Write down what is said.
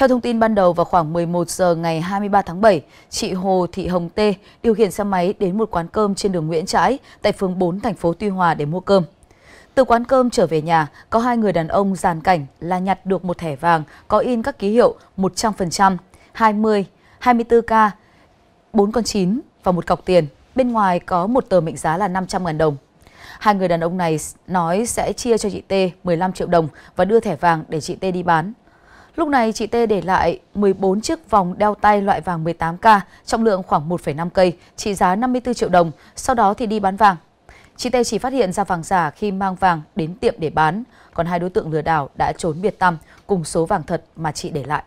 Theo thông tin ban đầu vào khoảng 11 giờ ngày 23 tháng 7, chị Hồ Thị Hồng Tê điều khiển xe máy đến một quán cơm trên đường Nguyễn Trãi tại phường 4 thành phố Tuy Hòa để mua cơm. Từ quán cơm trở về nhà, có hai người đàn ông giàn cảnh là nhặt được một thẻ vàng có in các ký hiệu 100%, 20, 24K, 4 con 9 và một cọc tiền. Bên ngoài có một tờ mệnh giá là 500.000 đồng. Hai người đàn ông này nói sẽ chia cho chị T 15 triệu đồng và đưa thẻ vàng để chị T đi bán. Lúc này chị T để lại 14 chiếc vòng đeo tay loại vàng 18K, trọng lượng khoảng 1,5 cây, trị giá 54 triệu đồng, sau đó thì đi bán vàng. Chị T chỉ phát hiện ra vàng giả khi mang vàng đến tiệm để bán, còn hai đối tượng lừa đảo đã trốn biệt tăm cùng số vàng thật mà chị để lại.